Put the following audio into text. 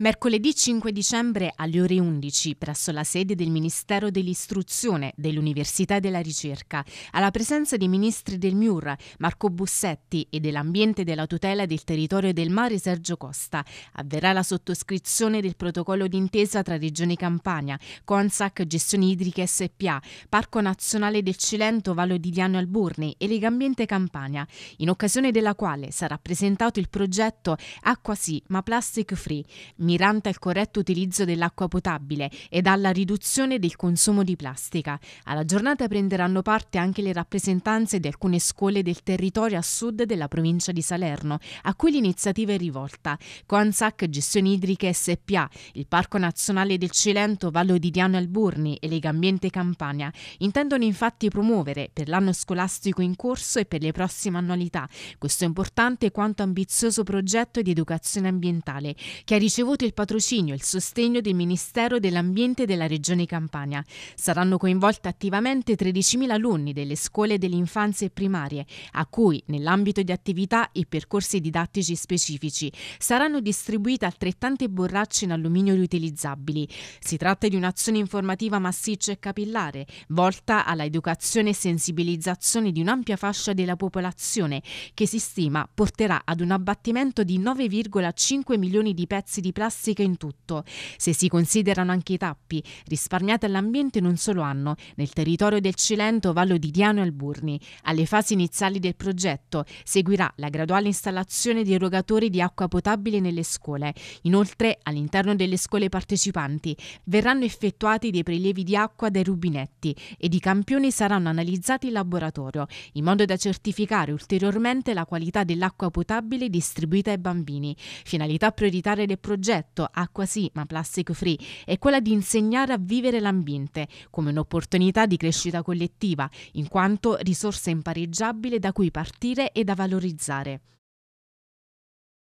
Mercoledì 5 dicembre alle ore 11 presso la sede del Ministero dell'Istruzione, dell'Università e della Ricerca, alla presenza dei ministri del MIUR Marco Bussetti e dell'Ambiente e della Tutela del Territorio e del Mare Sergio Costa, avverrà la sottoscrizione del protocollo d'intesa tra Regione Campania, Consac Gestioni Idriche SPA, Parco Nazionale del Cilento Vallo di Liano Alburni e Legambiente Campania, in occasione della quale sarà presentato il progetto Acqua Sì ma Plastic Free mirante al corretto utilizzo dell'acqua potabile ed alla riduzione del consumo di plastica. Alla giornata prenderanno parte anche le rappresentanze di alcune scuole del territorio a sud della provincia di Salerno, a cui l'iniziativa è rivolta. Consac Gestioni Idriche SPA, il Parco Nazionale del Cilento, Vallo di Diano Alburni e Legambiente Campania intendono infatti promuovere per l'anno scolastico in corso e per le prossime annualità questo importante quanto ambizioso progetto di educazione ambientale che ha ricevuto avuto il patrocinio e il sostegno del Ministero dell'Ambiente della Regione Campania. Saranno coinvolti attivamente 13.000 alunni delle scuole dell'infanzia e primarie, a cui, nell'ambito di attività e percorsi didattici specifici, saranno distribuite altrettante borracce in alluminio riutilizzabili. Si tratta di un'azione informativa massiccia e capillare, volta alla educazione e sensibilizzazione di un'ampia fascia della popolazione, che si stima porterà ad un abbattimento di 9,5 milioni di pezzi di plastica classiche in tutto. Se si considerano anche i tappi, risparmiati all'ambiente in un solo anno, nel territorio del Cilento, Vallo di Diano e Alburni. Alle fasi iniziali del progetto seguirà la graduale installazione di erogatori di acqua potabile nelle scuole. Inoltre, all'interno delle scuole partecipanti verranno effettuati dei prelievi di acqua dai rubinetti ed i campioni saranno analizzati in laboratorio, in modo da certificare ulteriormente la qualità dell'acqua potabile distribuita ai bambini. Finalità prioritaria del progetto progetto Acqua sì ma plastic free è quella di insegnare a vivere l'ambiente come un'opportunità di crescita collettiva, in quanto risorsa impareggiabile da cui partire e da valorizzare.